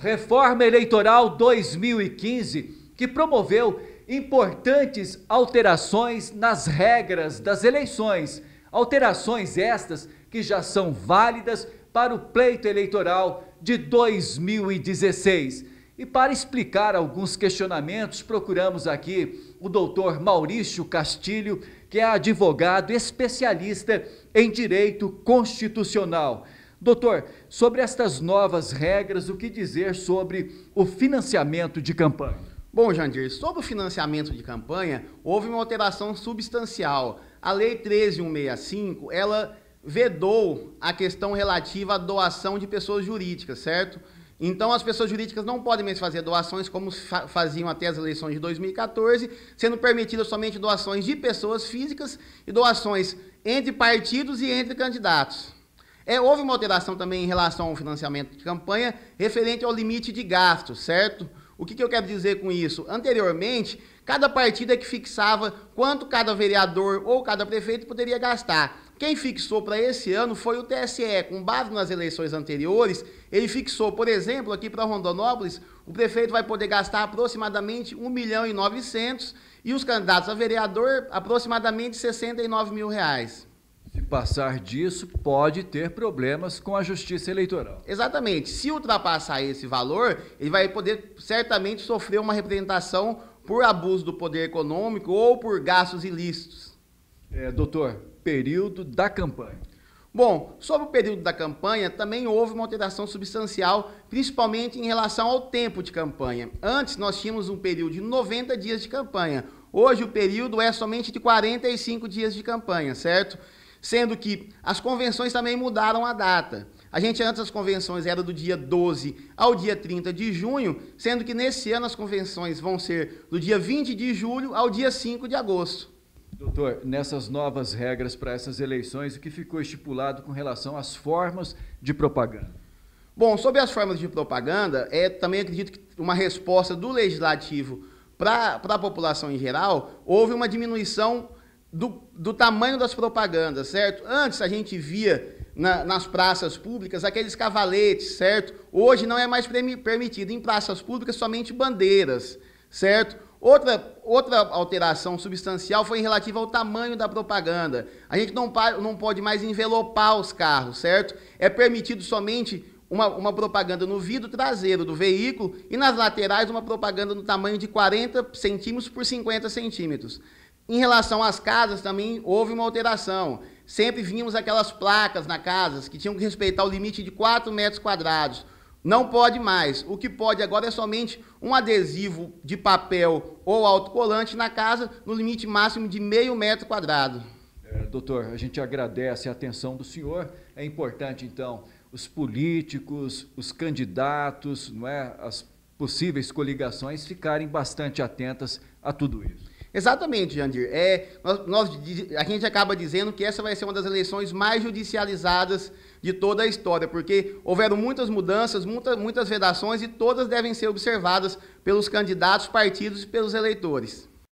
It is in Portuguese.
Reforma Eleitoral 2015, que promoveu importantes alterações nas regras das eleições. Alterações estas que já são válidas para o pleito eleitoral de 2016. E para explicar alguns questionamentos, procuramos aqui o doutor Maurício Castilho, que é advogado especialista em direito constitucional. Doutor, sobre estas novas regras, o que dizer sobre o financiamento de campanha? Bom, Jandir, sobre o financiamento de campanha, houve uma alteração substancial. A Lei 13165, ela vedou a questão relativa à doação de pessoas jurídicas, certo? Então, as pessoas jurídicas não podem mais fazer doações como faziam até as eleições de 2014, sendo permitidas somente doações de pessoas físicas e doações entre partidos e entre candidatos. É, houve uma alteração também em relação ao financiamento de campanha referente ao limite de gastos, certo? O que, que eu quero dizer com isso? Anteriormente, cada partido é que fixava quanto cada vereador ou cada prefeito poderia gastar. Quem fixou para esse ano foi o TSE. Com base nas eleições anteriores, ele fixou, por exemplo, aqui para Rondonópolis, o prefeito vai poder gastar aproximadamente 1 milhão e 900 e os candidatos a vereador aproximadamente 69 mil reais passar disso, pode ter problemas com a justiça eleitoral. Exatamente. Se ultrapassar esse valor, ele vai poder certamente sofrer uma representação por abuso do poder econômico ou por gastos ilícitos. É, doutor, período da campanha. Bom, sobre o período da campanha, também houve uma alteração substancial, principalmente em relação ao tempo de campanha. Antes, nós tínhamos um período de 90 dias de campanha. Hoje, o período é somente de 45 dias de campanha, certo? Sendo que as convenções também mudaram a data. A gente antes as convenções era do dia 12 ao dia 30 de junho, sendo que nesse ano as convenções vão ser do dia 20 de julho ao dia 5 de agosto. Doutor, nessas novas regras para essas eleições, o que ficou estipulado com relação às formas de propaganda? Bom, sobre as formas de propaganda, é também acredito que uma resposta do legislativo para a população em geral, houve uma diminuição do, do tamanho das propagandas, certo? Antes a gente via na, nas praças públicas aqueles cavaletes, certo? Hoje não é mais permitido. Em praças públicas, somente bandeiras, certo? Outra, outra alteração substancial foi em relativa ao tamanho da propaganda. A gente não, não pode mais envelopar os carros, certo? É permitido somente uma, uma propaganda no vidro traseiro do veículo e nas laterais uma propaganda no tamanho de 40 centímetros por 50 centímetros. Em relação às casas também houve uma alteração. Sempre vínhamos aquelas placas na casas que tinham que respeitar o limite de 4 metros quadrados. Não pode mais. O que pode agora é somente um adesivo de papel ou autocolante na casa no limite máximo de meio metro quadrado. É, doutor, a gente agradece a atenção do senhor. É importante, então, os políticos, os candidatos, não é, as possíveis coligações ficarem bastante atentas a tudo isso. Exatamente, Jandir. É, nós, nós, a gente acaba dizendo que essa vai ser uma das eleições mais judicializadas de toda a história, porque houveram muitas mudanças, muita, muitas vedações e todas devem ser observadas pelos candidatos, partidos e pelos eleitores.